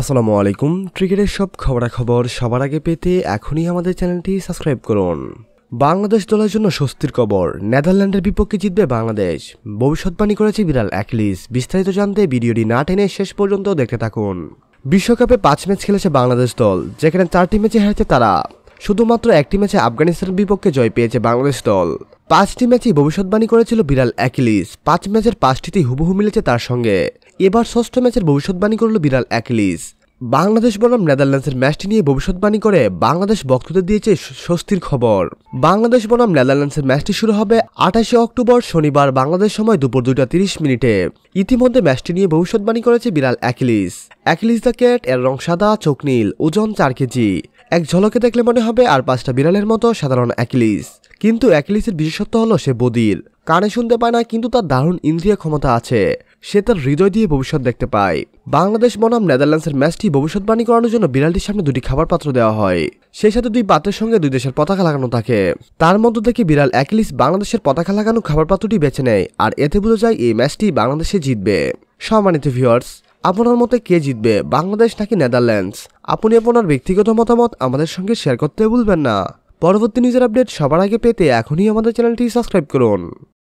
আসসালামু আলাইকুম ক্রিকেটের সব খবরাখবর সবার আগে পেতে এখনই আমাদের চ্যানেলটি সাবস্ক্রাইব করুন বাংলাদেশ দলের জন্য স্বস্তির খবর নেদারল্যান্ডের বিপক্ষে জিতবে বাংলাদেশ ভবিষ্যৎবাণী করেছে বিরাল অ্যাকলিস বিস্তারিত জানতে ভিডিওটি না টেনে শেষ পর্যন্ত দেখতে থাকুন বিশ্বকাপে পাঁচ ম্যাচ খেলেছে বাংলাদেশ দল যেখানে চারটি ম্যাচে হারছে তারা শুধুমাত্র একটি ম্যাচে আফগানিস্তানের বিপক্ষে জয় পেয়েছে বাংলাদেশ দল পাঁচটি ম্যাচেই ভবিষ্যৎবাণী করেছিল বিরাল অ্যাকিলিস পাঁচ ম্যাচের পাঁচটিতেই হুবহু মিলেছে তার সঙ্গে এবার ষষ্ঠ ম্যাচের ভবিষ্যৎবাণী করল বিরাল অ্যাকলিস বাংলাদেশ বনাম নেদারল্যান্ডসের ম্যাচটি নিয়ে ভবিষ্যৎবাণী করে বাংলাদেশ বক্তৃতা দিয়েছে স্বস্তির খবর বাংলাদেশ বনাম নেদারল্যান্ডসের ম্যাচটি শুরু হবে আঠাশে অক্টোবর শনিবার বাংলাদেশ সময় দুপুর দুইটা তিরিশ মিনিটে ইতিমধ্যে ম্যাচটি নিয়ে ভবিষ্যৎবাণী করেছে বিড়াল অ্যাকিলিস অ্যাকলিস দ্য ক্যাট এর রং সাদা চোখ নীল ওজন চার কেজি এক ঝলকে দেখলে মনে হবে আর পাঁচটা বিড়ালের মতো সাধারণ অ্যাকলিস কিন্তু অ্যাকলিসের বিশেষত্ব হলো সে বদির কানে শুনতে পায় না কিন্তু তার দারুণ ইন্দ্রিয় ক্ষমতা আছে সে তার হৃদয় দিয়ে ভবিষ্যৎ দেখতে পায় বাংলাদেশ বনাম নেদারল্যান্ডসের ম্যাচটি ভবিষ্যৎবাণী করানোর জন্য বিড়ালটির সামনে দুটি খাবার পাত্র দেওয়া হয় সেই সাথে দুই পাত্রের সঙ্গে দুই দেশের পতাকা লাগানো থাকে তার মধ্য থেকে বিড়াল অ্যাকিলিস বাংলাদেশের পতাকা লাগানো খাবার পাত্রটি বেছে নেয় আর এতে বোঝা যায় এই ম্যাচটি বাংলাদেশে জিতবে সম্মানিত ভিউয়ার্স আপনার মতে কে জিতবে বাংলাদেশ নাকি নেদারল্যান্ডস আপনি আপনার ব্যক্তিগত মতামত আমাদের সঙ্গে শেয়ার করতে ভুলবেন না পরবর্তী নিউজের আপডেট সবার আগে পেতে এখনই আমাদের চ্যানেলটি সাবস্ক্রাইব করুন